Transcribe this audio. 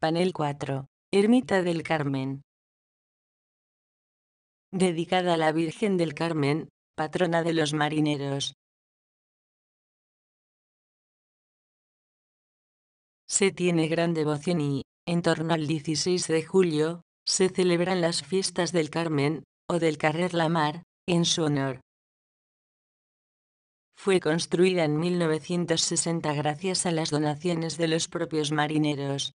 Panel 4. Ermita del Carmen. Dedicada a la Virgen del Carmen, patrona de los marineros. Se tiene gran devoción y, en torno al 16 de julio, se celebran las fiestas del Carmen, o del Carrer La Mar, en su honor. Fue construida en 1960 gracias a las donaciones de los propios marineros.